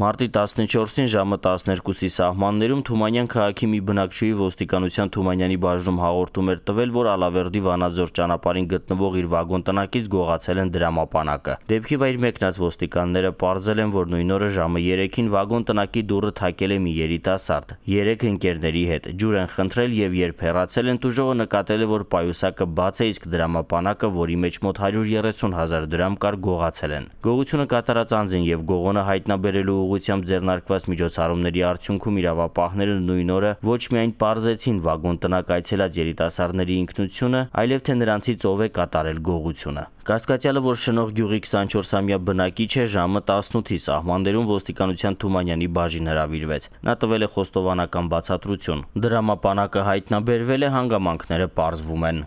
Մարտի 14-ին ժամը 12-ի սահմաններում Թումանյան քաղաքի մի բնակչուհի ոստիկանության Թումանյանի բաժնում հաղորդում էր տվել, որ Ալավերդի Վանաձոր ճանապարհին գտնվող իր վագոն տնակից գողացել են դրամապանակը։ Դեպքի վայր մեկնած ոստիկանները ողջել են, որ նույն օրը ժամը 3-ին վագոն տնակի դուռը թակել է մի երիտասարդ 3 ընկերների հետ։ Ջուր են խնդրել եւ երբ հեռացել են դուժողը նկատել է, որ պայուսակը բաց է, իսկ դրամապանակը, որի մեջ մոտ 130 000 դրամ կար, գողացել են։ Գողությունը կատարած անձին եւ գողոնը հայտնաբերելու ուղությամբ ձեռնարկված միջոցառումների արդյունքում իրավապահները նույն օրը ոչ միայն բարձեցին վագոն տնակ այցելած երիտասարդների ինքնությունը, այլև թե նրանցից ով է կատարել գողությունը։ Կասկածյալը, որ շնող գյուղի 24-ամյա բնակիչ է, ժամը 18-ի սահմաններում ոստիկանության Թումանյանի բաժին հրավիրվեց։ Նա տվել է խոստովանական բացատրություն։ Դրամապանակը հայտնաբերվել է, հանգամանքները պարզվում են։